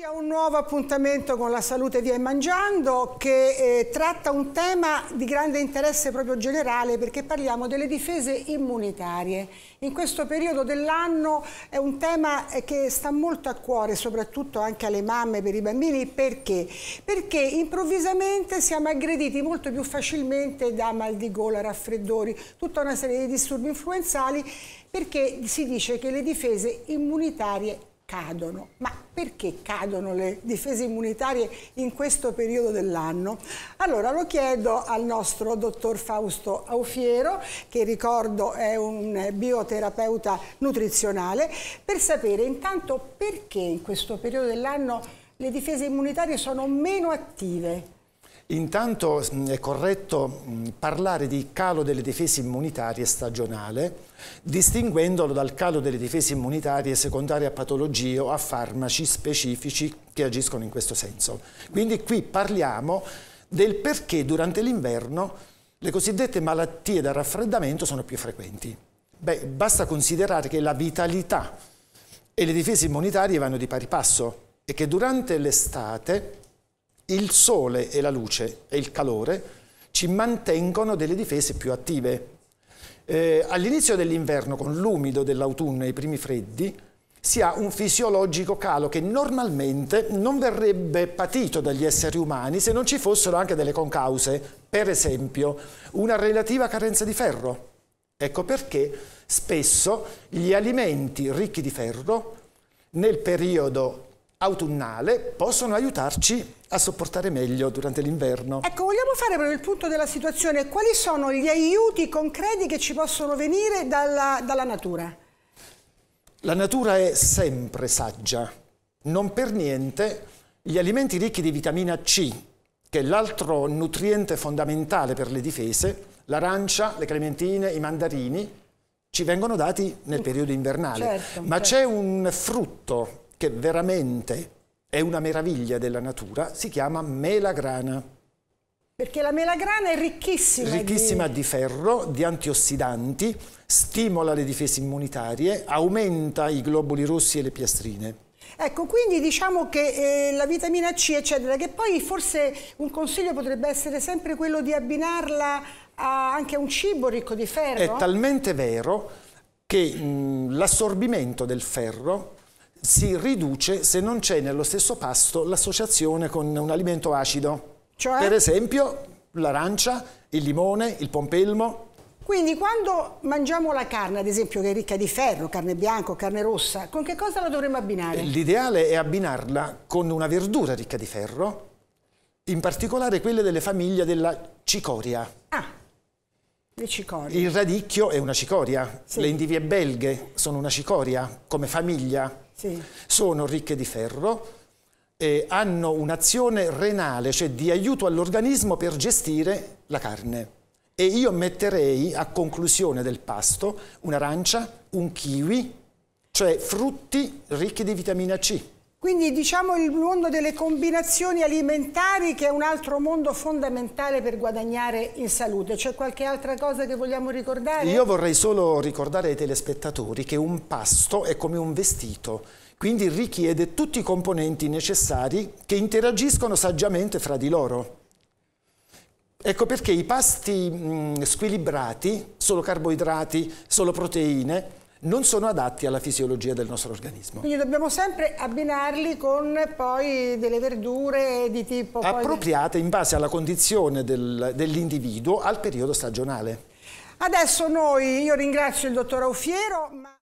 Benvenuti a un nuovo appuntamento con la salute via e mangiando che eh, tratta un tema di grande interesse proprio generale perché parliamo delle difese immunitarie. In questo periodo dell'anno è un tema eh, che sta molto a cuore soprattutto anche alle mamme per i bambini perché? Perché improvvisamente siamo aggrediti molto più facilmente da mal di gola, raffreddori, tutta una serie di disturbi influenzali perché si dice che le difese immunitarie cadono. Ma perché cadono le difese immunitarie in questo periodo dell'anno? Allora lo chiedo al nostro dottor Fausto Aufiero, che ricordo è un bioterapeuta nutrizionale, per sapere intanto perché in questo periodo dell'anno le difese immunitarie sono meno attive. Intanto mm, è corretto mm, parlare di calo delle difese immunitarie stagionale, distinguendolo dal calo delle difese immunitarie secondarie a patologie o a farmaci specifici che agiscono in questo senso. Quindi qui parliamo del perché durante l'inverno le cosiddette malattie da raffreddamento sono più frequenti. Beh, basta considerare che la vitalità e le difese immunitarie vanno di pari passo e che durante l'estate il sole e la luce e il calore ci mantengono delle difese più attive. Eh, all'inizio dell'inverno, con l'umido dell'autunno e i primi freddi, si ha un fisiologico calo che normalmente non verrebbe patito dagli esseri umani se non ci fossero anche delle concause, per esempio una relativa carenza di ferro. Ecco perché spesso gli alimenti ricchi di ferro nel periodo autunnale possono aiutarci a sopportare meglio durante l'inverno. Ecco, vogliamo fare proprio il punto della situazione. Quali sono gli aiuti concreti che ci possono venire dalla, dalla natura? La natura è sempre saggia. Non per niente gli alimenti ricchi di vitamina C, che è l'altro nutriente fondamentale per le difese, l'arancia, le clementine, i mandarini, ci vengono dati nel mm. periodo invernale. Certo, Ma certo. c'è un frutto che veramente è una meraviglia della natura, si chiama melagrana. Perché la melagrana è ricchissima, ricchissima di... di ferro, di antiossidanti, stimola le difese immunitarie, aumenta i globuli rossi e le piastrine. Ecco, quindi diciamo che eh, la vitamina C, eccetera, che poi forse un consiglio potrebbe essere sempre quello di abbinarla a anche a un cibo ricco di ferro. È talmente vero che mm, l'assorbimento del ferro si riduce se non c'è nello stesso pasto l'associazione con un alimento acido. Cioè? Per esempio l'arancia, il limone, il pompelmo. Quindi quando mangiamo la carne, ad esempio, che è ricca di ferro, carne bianca, carne rossa, con che cosa la dovremmo abbinare? Eh, l'ideale è abbinarla con una verdura ricca di ferro, in particolare quelle delle famiglie della cicoria. Ah, le cicorie. Il radicchio è una cicoria, sì. le indivie belghe sono una cicoria come famiglia. Sì. Sono ricche di ferro, e hanno un'azione renale, cioè di aiuto all'organismo per gestire la carne. E io metterei a conclusione del pasto un'arancia, un kiwi, cioè frutti ricchi di vitamina C. Quindi diciamo il mondo delle combinazioni alimentari che è un altro mondo fondamentale per guadagnare in salute. C'è qualche altra cosa che vogliamo ricordare? Io vorrei solo ricordare ai telespettatori che un pasto è come un vestito, quindi richiede tutti i componenti necessari che interagiscono saggiamente fra di loro. Ecco perché i pasti mh, squilibrati, solo carboidrati, solo proteine, non sono adatti alla fisiologia del nostro organismo. Quindi dobbiamo sempre abbinarli con poi delle verdure di tipo... Appropriate poi... in base alla condizione del, dell'individuo al periodo stagionale. Adesso noi, io ringrazio il dottor Aufiero. Ma...